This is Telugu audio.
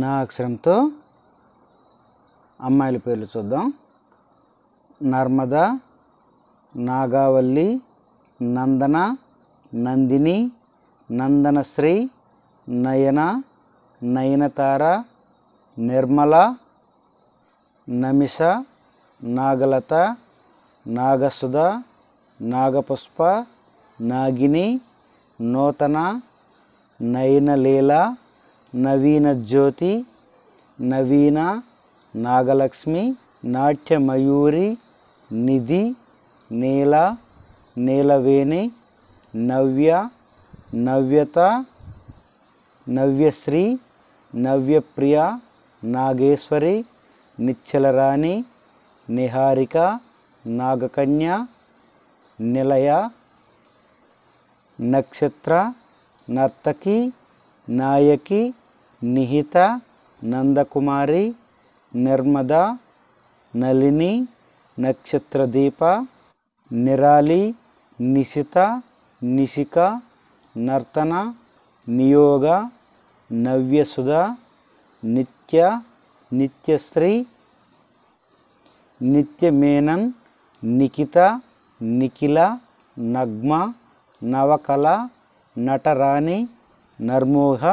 నా అక్షరంతో అమ్మాయిల పేర్లు చూద్దాం నర్మద నాగావల్లి నందన నందిని నందనశ్రీ నయన నయనతార నిర్మల నమిష నాగలత నాగసుధ నాగపుష్ప నాగిని నూతన నయనలీల నవీన జ్యోతి నవీన నాగలక్ష్మి నాట్యమయూరి నిధి నీల నీలవేణి నవ్య నవ్యత నవ్యశ్రీ నవ్యప్రియ నాగేశ్వరి నిచ్చలరాణి నిహారిక నాగకన్య నిలయ నక్షత్ర నర్తకి నాయకి నిహిత నందకుమారి నిర్మద నలిని నక్షత్రదీప నిరాలి నిశిత నిశిక నర్తన నియోగ నవ్యసుధ నిత్య నిత్యశ్రీ నిత్యమేనన్ నిఖిత నిఖిల నగ్మ నవకళ నటరాణి నర్మోహ